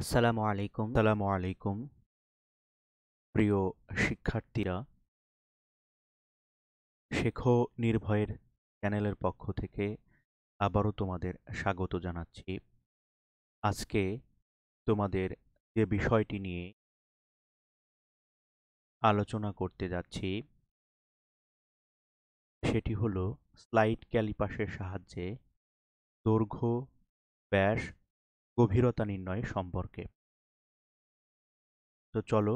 আসসালামু আলাইকুম সালামু আলাইকুম প্রিয় শিক্ষার্থীরা শেখো নির্ভয়ের চ্যানেলের পক্ষ থেকে আবারও তোমাদের স্বাগত জানাচ্ছি আজকে তোমাদের যে বিষয়টি নিয়ে আলোচনা করতে যাচ্ছি সেটি হলো স্লাইড ক্যালিপাসের সাহায্যে দৈর্ঘ্য ব্যাস গভীরতা নির্ণয় সম্পর্কে তো চলো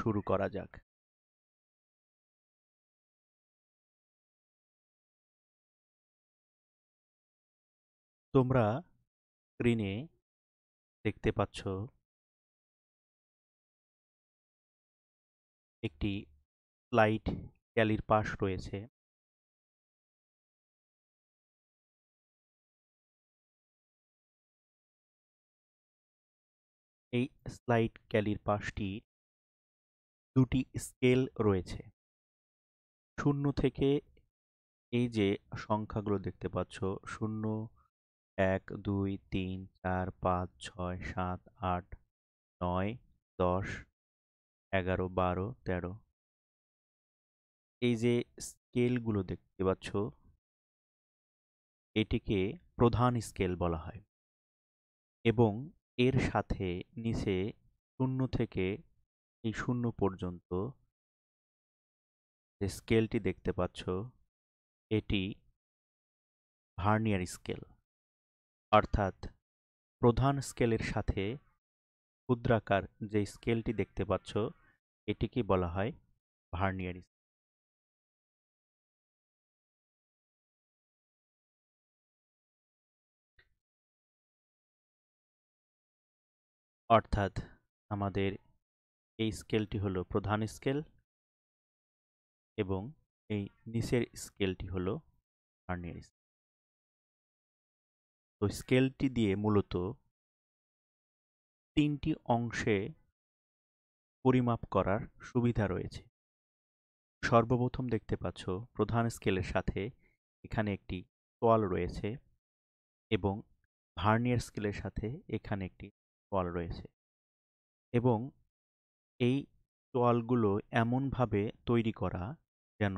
শুরু করা যাক তোমরা স্ক্রিনে দেখতে পাচ্ছ একটি লাইট ক্যালির পাশ রয়েছে এই স্লাইড ক্যালির পাশটির দুটি স্কেল রয়েছে শূন্য থেকে এই যে সংখ্যাগুলো দেখতে পাচ্ছ শূন্য এক দুই তিন চার পাঁচ ছয় সাত আট নয় দশ এগারো বারো তেরো এই যে স্কেলগুলো দেখতে পাচ্ছ এটিকে প্রধান স্কেল বলা হয় এবং এর সাথে নিচে শূন্য থেকে এই শূন্য পর্যন্ত যে স্কেলটি দেখতে পাচ্ছ এটি ভার্নিয়ার স্কেল অর্থাৎ প্রধান স্কেলের সাথে ক্ষুদ্রাকার যে স্কেলটি দেখতে পাচ্ছ এটিকে বলা হয় ভার্নিয়ার অর্থাৎ আমাদের এই স্কেলটি হলো প্রধান স্কেল এবং এই নিচের স্কেলটি হলো ভার্নিয়ার স্কেল তো স্কেলটি দিয়ে মূলত তিনটি অংশে পরিমাপ করার সুবিধা রয়েছে সর্বপ্রথম দেখতে পাচ্ছ প্রধান স্কেলের সাথে এখানে একটি তোয়াল রয়েছে এবং ভার্নিয়ার স্কেলের সাথে এখানে একটি টোয়াল রয়েছে এবং এই চোয়ালগুলো এমনভাবে তৈরি করা যেন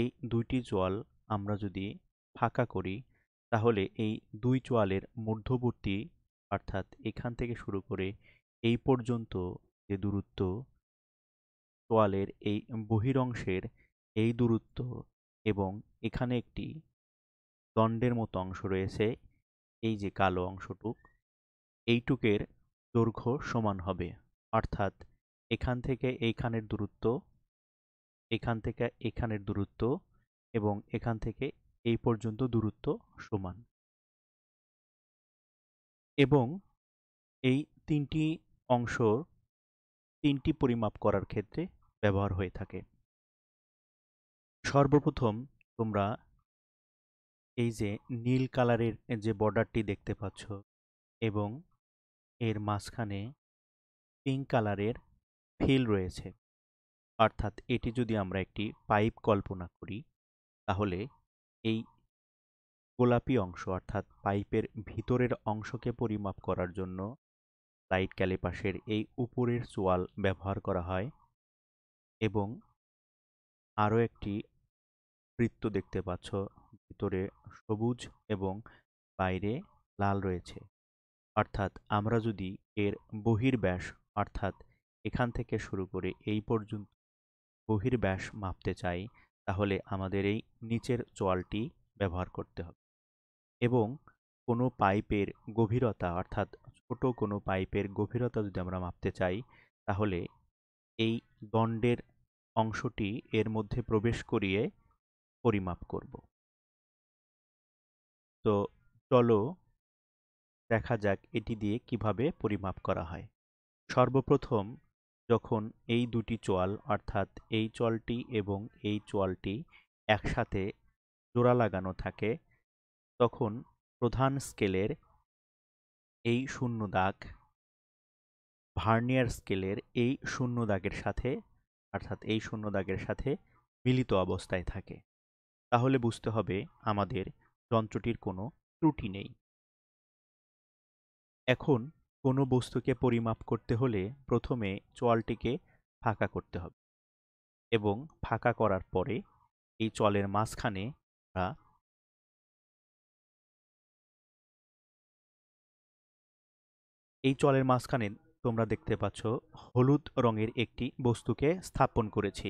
এই দুইটি চোয়াল আমরা যদি ফাঁকা করি তাহলে এই দুই চোয়ালের মধ্যবর্তী অর্থাৎ এখান থেকে শুরু করে এই পর্যন্ত যে দূরত্ব চোয়ালের এই বহিরংশের এই দূরত্ব এবং এখানে একটি দণ্ডের মতো অংশ রয়েছে এই যে কালো অংশটুক এইটুকের দৈর্ঘ্য সমান হবে অর্থাৎ এখান থেকে এইখানের দূরত্ব এখান থেকে এখানের দূরত্ব এবং এখান থেকে এই পর্যন্ত দূরত্ব সমান এবং এই তিনটি অংশ তিনটি পরিমাপ করার ক্ষেত্রে ব্যবহার হয়ে থাকে সর্বপ্রথম তোমরা এই যে নীল কালারের যে বর্ডারটি দেখতে পাচ্ছ এবং এর মাঝখানে পিঙ্ক কালারের ফিল রয়েছে অর্থাৎ এটি যদি আমরা একটি পাইপ কল্পনা করি তাহলে এই গোলাপি অংশ অর্থাৎ পাইপের ভিতরের অংশকে পরিমাপ করার জন্য লাইট ক্যালিপাসের এই উপরের চোয়াল ব্যবহার করা হয় এবং আরও একটি বৃত্ত দেখতে পাচ্ছ ভিতরে সবুজ এবং বাইরে লাল রয়েছে অর্থাৎ আমরা যদি এর বহির্ব্যাস অর্থাৎ এখান থেকে শুরু করে এই পর্যন্ত বহির্ব্যাস মাপতে চাই তাহলে আমাদের এই নিচের চোয়ালটি ব্যবহার করতে হবে এবং কোনো পাইপের গভীরতা অর্থাৎ ছোট কোনো পাইপের গভীরতা যদি আমরা মাপতে চাই তাহলে এই দণ্ডের অংশটি এর মধ্যে প্রবেশ করিয়ে পরিমাপ করব তো চলো দেখা যাক এটি দিয়ে কিভাবে পরিমাপ করা হয় সর্বপ্রথম যখন এই দুটি চোয়াল অর্থাৎ এই চলটি এবং এই চোয়ালটি একসাথে জোড়া লাগানো থাকে তখন প্রধান স্কেলের এই শূন্য দাগ ভার্নিয়ার স্কেলের এই শূন্য দাগের সাথে অর্থাৎ এই শূন্য দাগের সাথে মিলিত অবস্থায় থাকে তাহলে বুঝতে হবে আমাদের যন্ত্রটির কোনো ত্রুটি নেই এখন কোনো বস্তুকে পরিমাপ করতে হলে প্রথমে চলটিকে ফাঁকা করতে হবে এবং ফাঁকা করার পরে এই চলের মাঝখানে আমরা এই চলের মাঝখানে তোমরা দেখতে পাচ্ছ হলুদ রঙের একটি বস্তুকে স্থাপন করেছি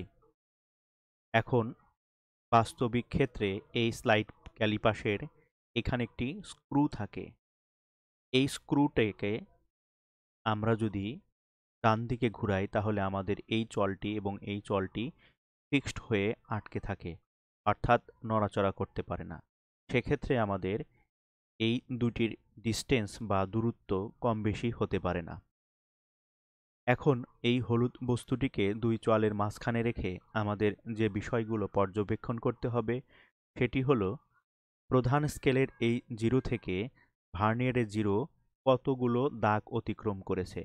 এখন বাস্তবিক ক্ষেত্রে এই স্লাইড ক্যালিপাসের এখানে একটি স্ক্রু থাকে এই স্ক্রুটাকে আমরা যদি ডান দিকে ঘুরাই তাহলে আমাদের এই চলটি এবং এই চলটি ফিক্সড হয়ে আটকে থাকে অর্থাৎ নড়াচড়া করতে পারে না সেক্ষেত্রে আমাদের এই দুটির ডিস্টেন্স বা দূরত্ব কম বেশি হতে পারে না এখন এই হলুদ বস্তুটিকে দুই চোয়ালের মাঝখানে রেখে আমাদের যে বিষয়গুলো পর্যবেক্ষণ করতে হবে সেটি হলো প্রধান স্কেলের এই জিরো থেকে ভার্নিয়ারে জিরো কতগুলো দাগ অতিক্রম করেছে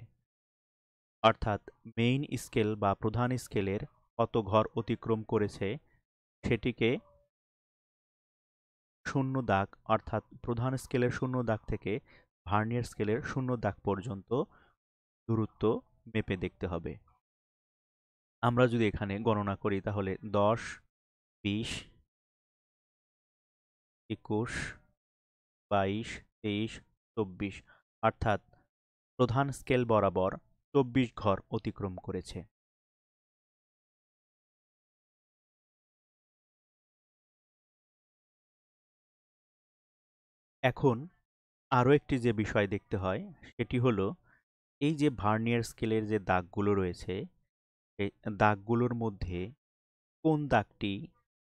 অর্থাৎ মেইন স্কেল বা প্রধান স্কেলের কত ঘর অতিক্রম করেছে সেটিকে শূন্য দাগ অর্থাৎ প্রধান স্কেলের শূন্য দাগ থেকে ভার্নিয়ার স্কেলের শূন্য দাগ পর্যন্ত দূরত্ব মেপে দেখতে হবে আমরা যদি এখানে গণনা করি তাহলে দশ বিশ একুশ বাইশ তেইশ চব্বিশ অর্থাৎ প্রধান স্কেল বরাবর চব্বিশ ঘর অতিক্রম করেছে এখন আরও একটি যে বিষয় দেখতে হয় সেটি হল এই যে ভার্নিয়ার স্কেলের যে দাগগুলো রয়েছে এই দাগগুলোর মধ্যে কোন দাগটি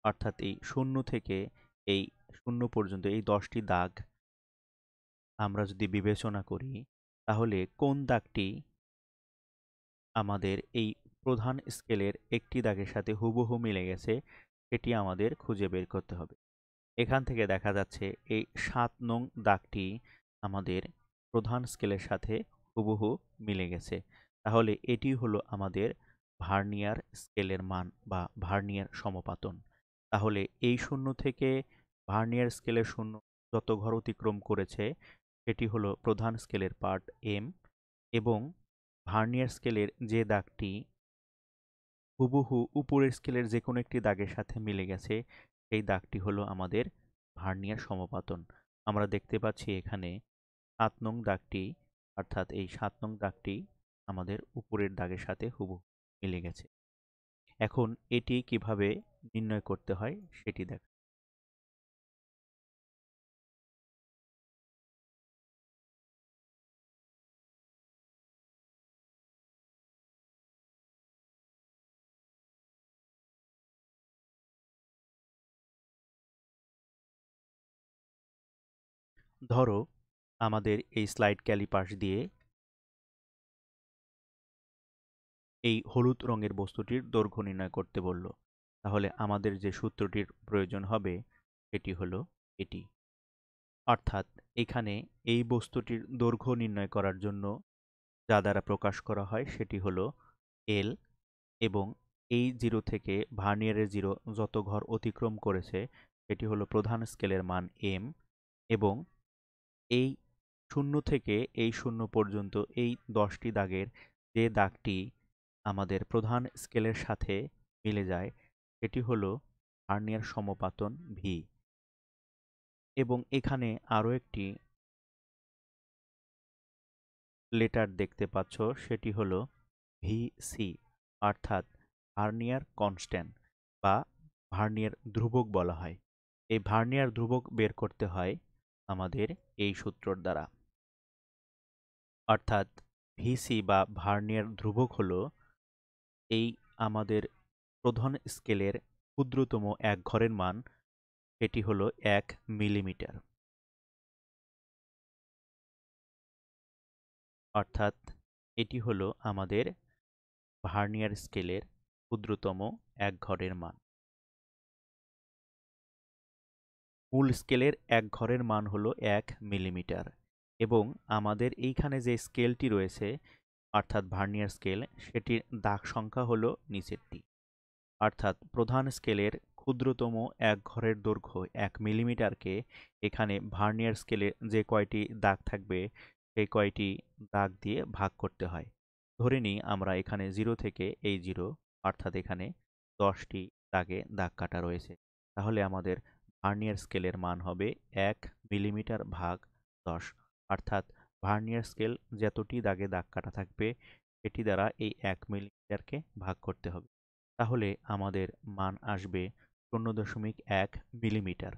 অর্থাৎ এই শূন্য থেকে এই শূন্য পর্যন্ত এই দশটি দাগ আমরা যদি বিবেচনা করি তাহলে কোন দাগটি আমাদের এই প্রধান স্কেলের একটি দাগের সাথে হুবহু মিলে গেছে সেটি আমাদের খুঁজে বের করতে হবে এখান থেকে দেখা যাচ্ছে এই সাত নং দাগটি আমাদের প্রধান স্কেলের সাথে হুবহু মিলে গেছে তাহলে এটি হলো আমাদের ভার্নিয়ার স্কেলের মান বা ভার্নিয়ার সমপাতন তাহলে এই শূন্য থেকে ভার্নিয়ার স্কেলের শূন্য যত ঘর অতিক্রম করেছে সেটি হলো প্রধান স্কেলের পার্ট এম এবং ভার্নিয়ার স্কেলের যে দাগটি হুবহু উপরের স্কেলের যে কোনো একটি দাগের সাথে মিলে গেছে সেই দাগটি হলো আমাদের ভার্নিয়ার সমপাতন আমরা দেখতে পাচ্ছি এখানে সাত নং দাগটি অর্থাৎ এই সাত নং দাগটি আমাদের উপরের দাগের সাথে হুবহু মিলে গেছে এখন এটি কিভাবে নির্ণয় করতে হয় সেটি দেখ ধরো আমাদের এই স্লাইড ক্যালিপার্স দিয়ে এই হলুদ রঙের বস্তুটির দৈর্ঘ্য নির্ণয় করতে বলল তাহলে আমাদের যে সূত্রটির প্রয়োজন হবে সেটি হলো এটি অর্থাৎ এখানে এই বস্তুটির দৈর্ঘ্য নির্ণয় করার জন্য যা দ্বারা প্রকাশ করা হয় সেটি হলো এল এবং এই জিরো থেকে ভার্নিয়ারের জিরো যত ঘর অতিক্রম করেছে সেটি হলো প্রধান স্কেলের মান এম এবং এই শূন্য থেকে এই শূন্য পর্যন্ত এই দশটি দাগের যে দাগটি আমাদের প্রধান স্কেলের সাথে মিলে যায় এটি হলো আর্নিয়ার সমপাতন ভি এবং এখানে আরও একটি লেটার দেখতে পাচ্ছ সেটি হলো সি অর্থাৎ ভার্নিয়ার কনস্ট্যান্ট বা ভার্নিয়ার ধ্রুবক বলা হয় এই ভার্নিয়ার ধ্রুবক বের করতে হয় আমাদের এই সূত্রর দ্বারা অর্থাৎ ভিসি বা ভার্নিয়ার ধ্রুবক হল এই আমাদের প্রধান স্কেলের ক্ষুদ্রতম এক ঘরের মান এটি হলো এক মিলিমিটার অর্থাৎ এটি হলো আমাদের ভার্নিয়ার স্কেলের ক্ষুদ্রতম এক ঘরের মান মূল স্কেলের এক ঘরের মান হলো এক মিলিমিটার এবং আমাদের এইখানে যে স্কেলটি রয়েছে অর্থাৎ ভার্নিয়ার স্কেল সেটির দাগ সংখ্যা হলো নিচেরটি অর্থাৎ প্রধান স্কেলের ক্ষুদ্রতম এক ঘরের দৈর্ঘ্য এক মিলিমিটারকে এখানে ভার্নিয়ার স্কেলে যে কয়টি দাগ থাকবে সেই কয়টি দাগ দিয়ে ভাগ করতে হয় ধরে নিই আমরা এখানে জিরো থেকে এই জিরো অর্থাৎ এখানে দশটি দাগে দাগ কাটা রয়েছে তাহলে আমাদের ভার্নিয়ার স্কেলের মান হবে এক মিলিমিটার ভাগ দশ অর্থাৎ ভার্নিয়ার স্কেল যতটি দাগে দাগ কাটা থাকবে এটি দ্বারা এই এক মিলিমিটারকে ভাগ করতে হবে তাহলে আমাদের মান আসবে শূন্য দশমিক এক মিলিমিটার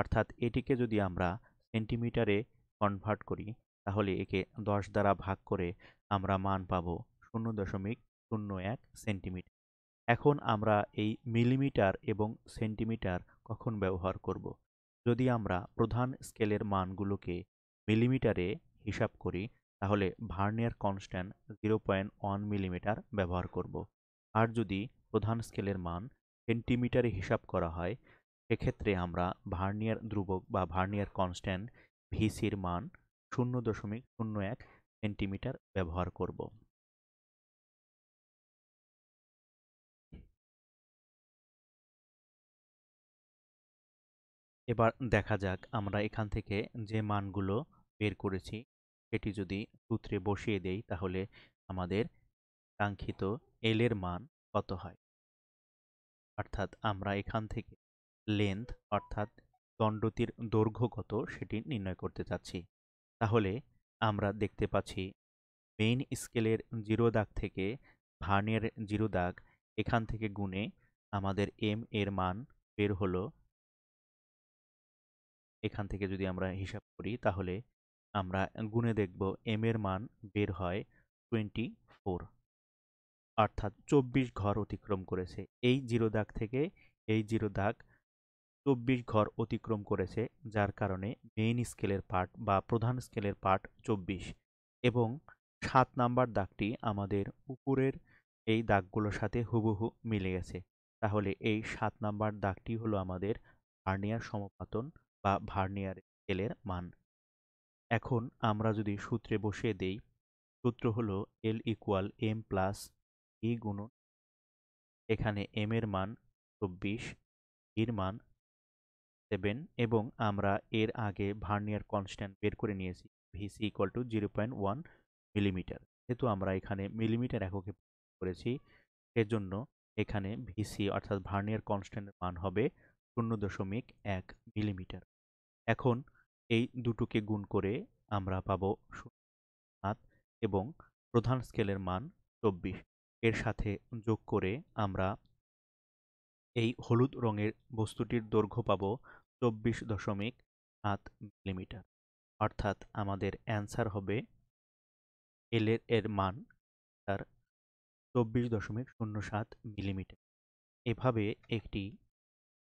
অর্থাৎ এটিকে যদি আমরা সেন্টিমিটারে কনভার্ট করি তাহলে একে দশ দ্বারা ভাগ করে আমরা মান পাব শূন্য দশমিক শূন্য এক সেন্টিমিটার এখন আমরা এই মিলিমিটার এবং সেন্টিমিটার কখন ব্যবহার করব যদি আমরা প্রধান স্কেলের মানগুলোকে মিলিমিটারে হিসাব করি তাহলে vernier constant zero point one millimetre ব্যবহার করব আর যদি প্রধান স্কেলের মান সেন্টিমিটারে হিসাব করা হয় সেক্ষেত্রে আমরা ভার্নিয়ার ধ্রুবক বা ভার্নিয়ার কনস্ট্যান্ট ভিসির মান শূন্য দশমিক শূন্য এক সেন্টিমিটার ব্যবহার করব এবার দেখা যাক আমরা এখান থেকে যে মানগুলো বের করেছি এটি যদি সূত্রে বসিয়ে দেই তাহলে আমাদের কাঙ্ক্ষিত এল এর মান কত হয় অর্থাৎ আমরা এখান থেকে লেন্থ অর্থাৎ দণ্ডটির দৈর্ঘ্য কত সেটি নির্ণয় করতে চাচ্ছি তাহলে আমরা দেখতে পাচ্ছি মেইন স্কেলের জিরো দাগ থেকে ভার্নের জিরো দাগ এখান থেকে গুণে আমাদের এম এর মান বের হলো এখান থেকে যদি আমরা হিসাব করি তাহলে আমরা গুণে দেখব এম এর মান বের হয় টোয়েন্টি ফোর অর্থাৎ চব্বিশ ঘর অতিক্রম করেছে এই জিরো দাগ থেকে এই জিরো দাগ চব্বিশ ঘর অতিক্রম করেছে যার কারণে মেইন স্কেলের পার্ট বা প্রধান স্কেলের পার্ট চব্বিশ এবং সাত নাম্বার দাগটি আমাদের উপরের এই দাগগুলোর সাথে হুবহু মিলে গেছে তাহলে এই সাত নাম্বার দাগটি হলো আমাদের ভার্নিয়ার সমপাতন বা ভার্নিয়ার স্কেলের মান এখন আমরা যদি সূত্রে বসিয়ে দেই সূত্র হল L equal M plus E গুণন এখানে এম এর মান চব্বিশ ইর e মান সেভেন এবং আমরা এর আগে ভার্নিয়ার কনস্ট্যান্ট বের করে নিয়েছি V C equal to zero point one millimetre যেহেতু আমরা এখানে মিলিমিটার এককে করেছি সেজন্য এখানে ভিসি অর্থাৎ ভার্নিয়ার কনস্ট্যান্টের মান হবে শূন্য দশমিক এক মিলিমিটার এখন এই দুটোকে গুণ করে আমরা পাব সাত এবং প্রধান স্কেলের মান চব্বিশ এর সাথে যোগ করে আমরা এই হলুদ রঙের বস্তুটির দৈর্ঘ্য পাব চব্বিশ দশমিক সাত মিলিমিটার অর্থাৎ আমাদের অ্যান্সার হবে এলের এর মান তার চব্বিশ দশমিক শূন্য সাত মিলিমিটার এভাবে একটি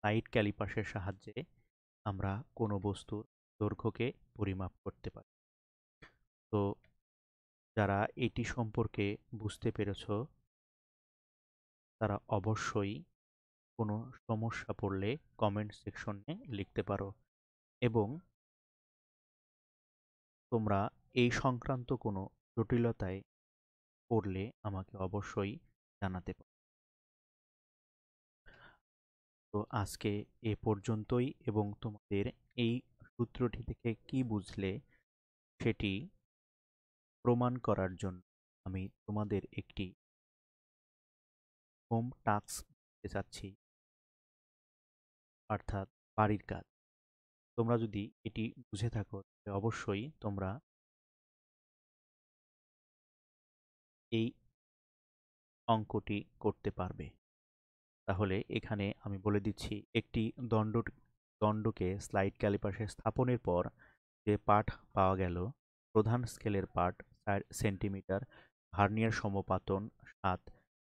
লাইট ক্যালিপাসের সাহায্যে আমরা কোনো বস্তুর দৈর্ঘ্যকে পরিমাপ করতে পারি তো যারা এটি সম্পর্কে বুঝতে পেরেছ তারা অবশ্যই কোনো সমস্যা পড়লে কমেন্ট সেকশনে লিখতে পারো এবং তোমরা এই সংক্রান্ত কোনো জটিলতায় পড়লে আমাকে অবশ্যই জানাতে পারো তো আজকে এ পর্যন্তই এবং তোমাদের এই সূত্রটি থেকে কি বুঝলে সেটি প্রমাণ করার জন্য আমি তোমাদের একটি হোম টাস্ক দিতে চাচ্ছি অর্থাৎ বাড়ির কাজ তোমরা যদি এটি বুঝে থাকো তাহলে অবশ্যই তোমরা এই অঙ্কটি করতে পারবে তাহলে এখানে আমি বলে দিচ্ছি একটি দণ্ড দণ্ডকে স্লাইড ক্যালিপাসে স্থাপনের পর যে পাঠ পাওয়া গেল প্রধান স্কেলের পাঠ চার সেন্টিমিটার ভার্নিয়ার সমপাতন সাত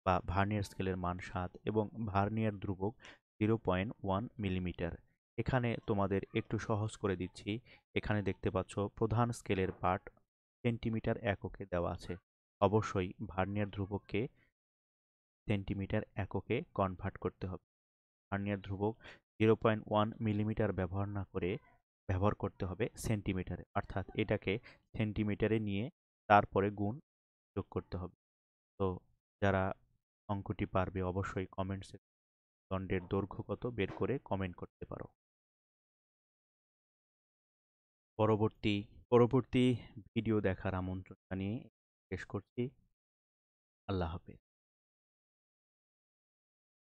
বা ভার্নিয়ার স্কেলের মান সাত এবং ভার্নিয়ার ধ্রুবক জিরো পয়েন্ট ওয়ান মিলিমিটার এখানে তোমাদের একটু সহজ করে দিচ্ছি এখানে দেখতে পাচ্ছ প্রধান স্কেলের পাঠ সেন্টিমিটার এককে দেওয়া আছে অবশ্যই ভার্নিয়ার ধ্রুবককে সেন্টিমিটার এককে কনভার্ট করতে হবে ভার্নিয়ার ধ্রুবক জিরো পয়েন্ট ওয়ান মিলিমিটার ব্যবহার না করে ব্যবহার করতে হবে সেন্টিমিটারে অর্থাৎ এটাকে সেন্টিমিটারে নিয়ে তারপরে গুণ যোগ করতে হবে তো যারা অঙ্কটি পারবে অবশ্যই কমেন্টসে দণ্ডের দৈর্ঘ্য কত বের করে কমেন্ট করতে পারো পরবর্তী পরবর্তী ভিডিও দেখার আমন্ত্রণ জানিয়ে শেষ করছি আল্লাহ হাফেজ